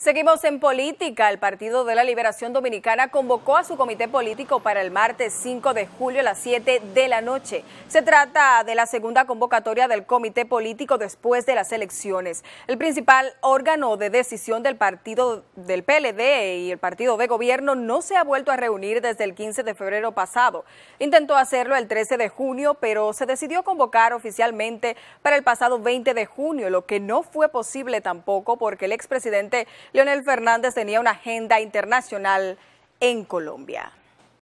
Seguimos en política. El Partido de la Liberación Dominicana convocó a su comité político para el martes 5 de julio a las 7 de la noche. Se trata de la segunda convocatoria del comité político después de las elecciones. El principal órgano de decisión del partido del PLD y el partido de gobierno no se ha vuelto a reunir desde el 15 de febrero pasado. Intentó hacerlo el 13 de junio, pero se decidió convocar oficialmente para el pasado 20 de junio, lo que no fue posible tampoco porque el expresidente Leonel Fernández tenía una agenda internacional en Colombia.